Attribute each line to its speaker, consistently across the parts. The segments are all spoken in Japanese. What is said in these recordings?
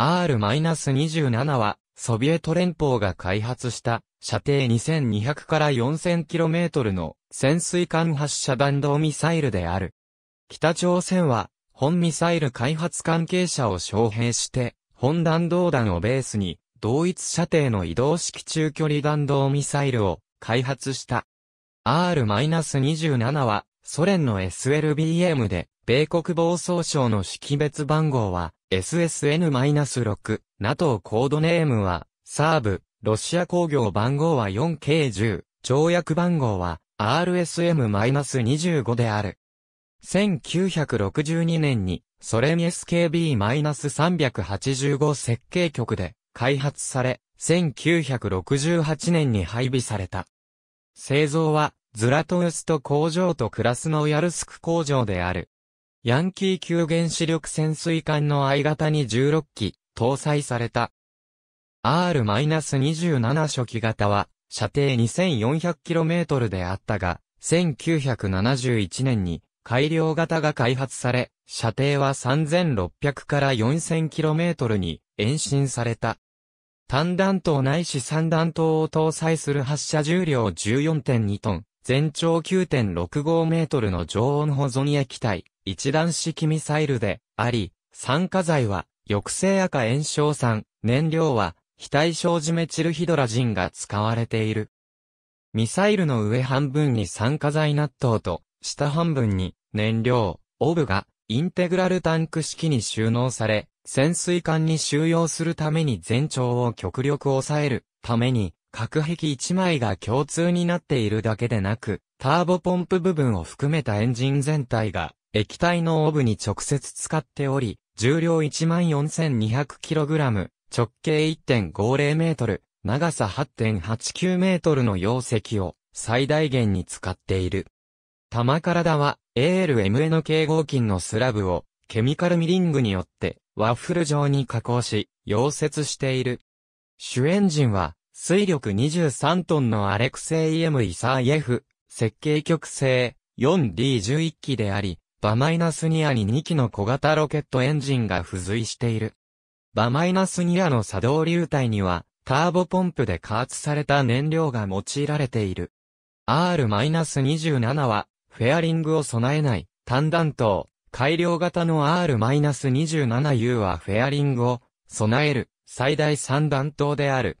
Speaker 1: R-27 は、ソビエト連邦が開発した、射程2200から 4000km の潜水艦発射弾道ミサイルである。北朝鮮は、本ミサイル開発関係者を招聘して、本弾道弾をベースに、同一射程の移動式中距離弾道ミサイルを開発した。R-27 は、ソ連の SLBM で、米国防総省の識別番号は SSN-6、NATO コードネームは、サーブ、ロシア工業番号は 4K10、条約番号は RSM-25 である。1962年に、ソ連 SKB-385 設計局で開発され、1968年に配備された。製造は、ズラトウスト工場とクラスノヤルスク工場である。ヤンキー級原子力潜水艦の相型に16機、搭載された。R-27 初期型は、射程 2400km であったが、1971年に改良型が開発され、射程は3600から 4000km に延伸された。単弾頭ないし三弾頭を搭載する発射重量14.2トン、全長9.65メートルの常温保存液体、一段式ミサイルであり、酸化剤は抑制赤炎症酸、燃料は非対称ジメチルヒドラジンが使われている。ミサイルの上半分に酸化剤納豆と、下半分に燃料、オブがインテグラルタンク式に収納され、潜水艦に収容するために全長を極力抑えるために、隔壁1枚が共通になっているだけでなく、ターボポンプ部分を含めたエンジン全体が液体のオーブに直接使っており、重量 14,200kg、直径1.50メートル、長さ8.89メートルの容積を最大限に使っている。玉体は ALMA の形合金のスラブをケミカルミリングによってワッフル状に加工し、溶接している。主エンジンは水力23トンのアレクセイエム・イサーフ、設計曲製 4D11 機であり、バマイナスニアに2機の小型ロケットエンジンが付随している。バマイナスニアの作動流体には、ターボポンプで加圧された燃料が用いられている。R-27 は、フェアリングを備えない、単弾頭、改良型の R-27U はフェアリングを備える最大3弾頭である。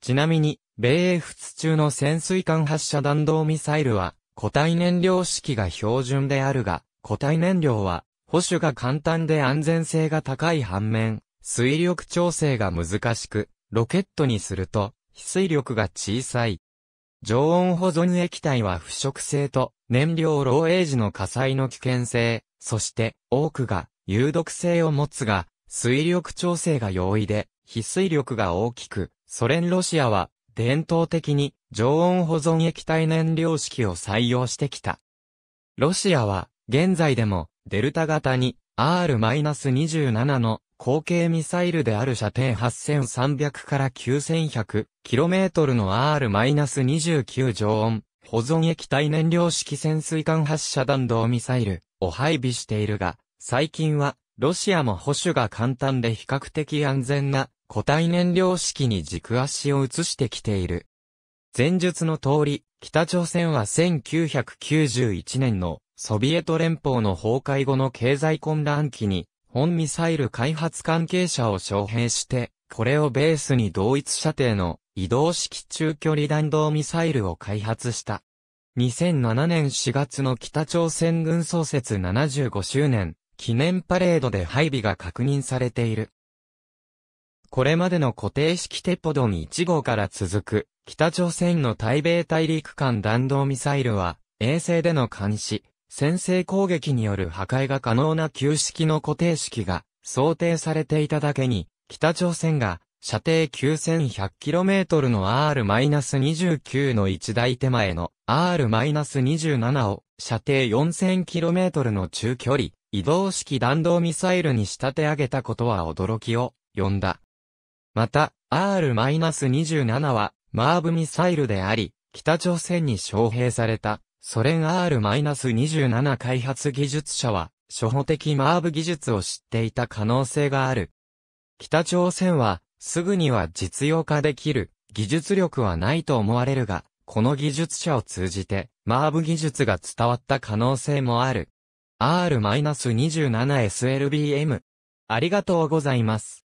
Speaker 1: ちなみに、米英仏中の潜水艦発射弾道ミサイルは固体燃料式が標準であるが、固体燃料は、保守が簡単で安全性が高い反面、水力調整が難しく、ロケットにすると、非水力が小さい。常温保存液体は腐食性と、燃料漏洩時の火災の危険性、そして多くが有毒性を持つが、水力調整が容易で、非水力が大きく、ソ連ロシアは伝統的に常温保存液体燃料式を採用してきた。ロシアは現在でも、デルタ型に R-27 の後継ミサイルである射程8300から9100 km の R-29 常温保存液体燃料式潜水艦発射弾道ミサイルを配備しているが、最近はロシアも保守が簡単で比較的安全な固体燃料式に軸足を移してきている。前述の通り、北朝鮮は1991年のソビエト連邦の崩壊後の経済混乱期に、本ミサイル開発関係者を招聘して、これをベースに同一射程の移動式中距離弾道ミサイルを開発した。2007年4月の北朝鮮軍創設75周年記念パレードで配備が確認されている。これまでの固定式テポドン1号から続く北朝鮮の対米大陸間弾道ミサイルは衛星での監視、先制攻撃による破壊が可能な旧式の固定式が想定されていただけに、北朝鮮が射程 9100km の R-29 の一台手前の R-27 を射程 4000km の中距離移動式弾道ミサイルに仕立て上げたことは驚きを呼んだ。また、R-27 はマーブミサイルであり、北朝鮮に招聘されたソ連 R-27 開発技術者は、初歩的マーブ技術を知っていた可能性がある。北朝鮮は、すぐには実用化できる、技術力はないと思われるが、この技術者を通じて、マーブ技術が伝わった可能性もある。R-27SLBM。ありがとうございます。